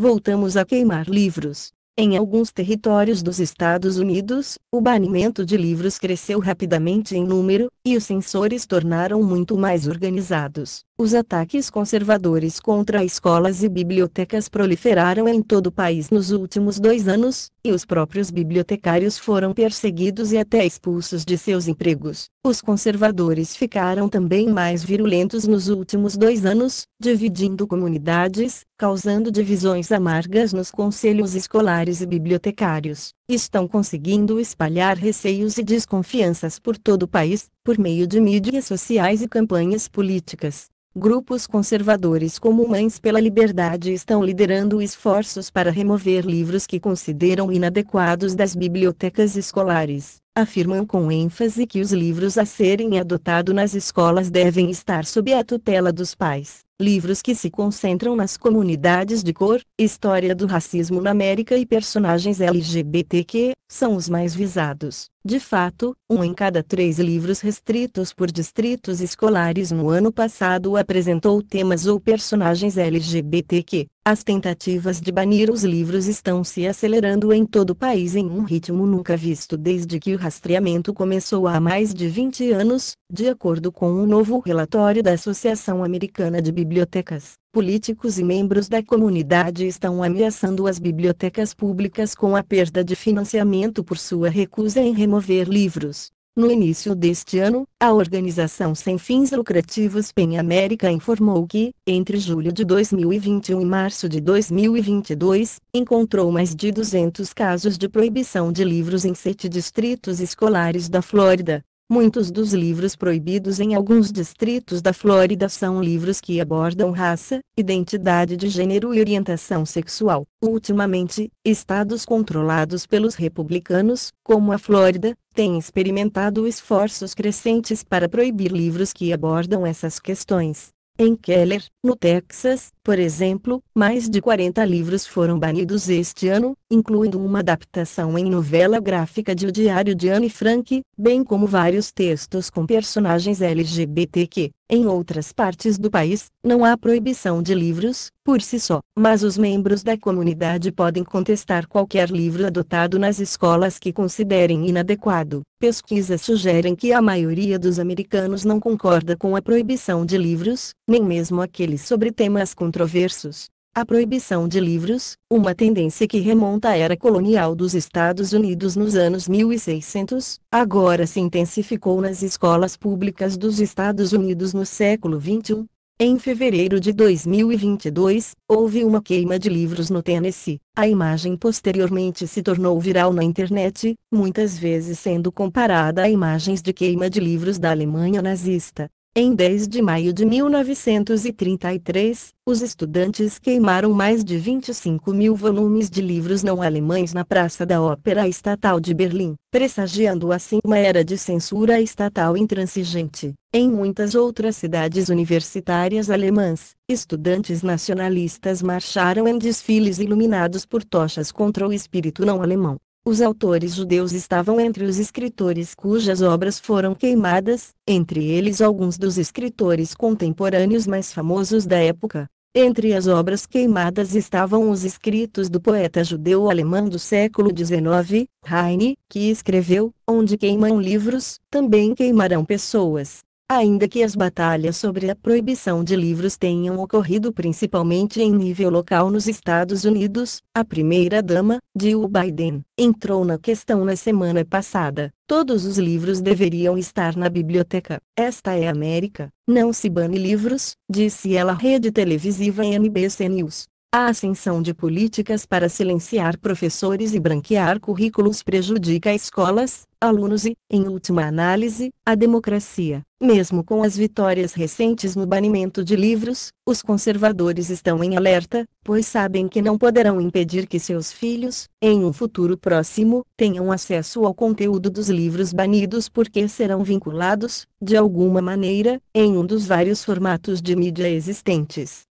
voltamos a queimar livros. Em alguns territórios dos Estados Unidos, o banimento de livros cresceu rapidamente em número, e os censores tornaram muito mais organizados. Os ataques conservadores contra escolas e bibliotecas proliferaram em todo o país nos últimos dois anos, e os próprios bibliotecários foram perseguidos e até expulsos de seus empregos. Os conservadores ficaram também mais virulentos nos últimos dois anos, dividindo comunidades, causando divisões amargas nos conselhos escolares e bibliotecários estão conseguindo espalhar receios e desconfianças por todo o país, por meio de mídias sociais e campanhas políticas. Grupos conservadores como Mães pela Liberdade estão liderando esforços para remover livros que consideram inadequados das bibliotecas escolares afirmam com ênfase que os livros a serem adotados nas escolas devem estar sob a tutela dos pais, livros que se concentram nas comunidades de cor, história do racismo na América e personagens LGBTQ, são os mais visados. De fato, um em cada três livros restritos por distritos escolares no ano passado apresentou temas ou personagens LGBTQ. As tentativas de banir os livros estão se acelerando em todo o país em um ritmo nunca visto desde que o rastreamento começou há mais de 20 anos, de acordo com um novo relatório da Associação Americana de Bibliotecas políticos e membros da comunidade estão ameaçando as bibliotecas públicas com a perda de financiamento por sua recusa em remover livros. No início deste ano, a organização sem fins lucrativos PEN América informou que, entre julho de 2021 e março de 2022, encontrou mais de 200 casos de proibição de livros em sete distritos escolares da Flórida, Muitos dos livros proibidos em alguns distritos da Flórida são livros que abordam raça, identidade de gênero e orientação sexual. Ultimamente, estados controlados pelos republicanos, como a Flórida, têm experimentado esforços crescentes para proibir livros que abordam essas questões. Em Keller, no Texas, por exemplo, mais de 40 livros foram banidos este ano, incluindo uma adaptação em novela gráfica de O Diário de Anne Frank, bem como vários textos com personagens LGBTQ. Em outras partes do país, não há proibição de livros, por si só, mas os membros da comunidade podem contestar qualquer livro adotado nas escolas que considerem inadequado. Pesquisas sugerem que a maioria dos americanos não concorda com a proibição de livros, nem mesmo aqueles dele sobre temas controversos. A proibição de livros, uma tendência que remonta à era colonial dos Estados Unidos nos anos 1600, agora se intensificou nas escolas públicas dos Estados Unidos no século XXI. Em fevereiro de 2022, houve uma queima de livros no Tennessee. A imagem posteriormente se tornou viral na internet, muitas vezes sendo comparada a imagens de queima de livros da Alemanha nazista. Em 10 de maio de 1933, os estudantes queimaram mais de 25 mil volumes de livros não alemães na Praça da Ópera Estatal de Berlim, pressagiando assim uma era de censura estatal intransigente. Em muitas outras cidades universitárias alemãs, estudantes nacionalistas marcharam em desfiles iluminados por tochas contra o espírito não alemão. Os autores judeus estavam entre os escritores cujas obras foram queimadas, entre eles alguns dos escritores contemporâneos mais famosos da época. Entre as obras queimadas estavam os escritos do poeta judeu-alemão do século XIX, Heine, que escreveu, onde queimam livros, também queimarão pessoas ainda que as batalhas sobre a proibição de livros tenham ocorrido principalmente em nível local nos Estados Unidos, a primeira-dama, Jill Biden, entrou na questão na semana passada. Todos os livros deveriam estar na biblioteca. Esta é a América, não se bane livros, disse ela à rede televisiva NBC News. A ascensão de políticas para silenciar professores e branquear currículos prejudica escolas, alunos e, em última análise, a democracia. Mesmo com as vitórias recentes no banimento de livros, os conservadores estão em alerta, pois sabem que não poderão impedir que seus filhos, em um futuro próximo, tenham acesso ao conteúdo dos livros banidos porque serão vinculados, de alguma maneira, em um dos vários formatos de mídia existentes.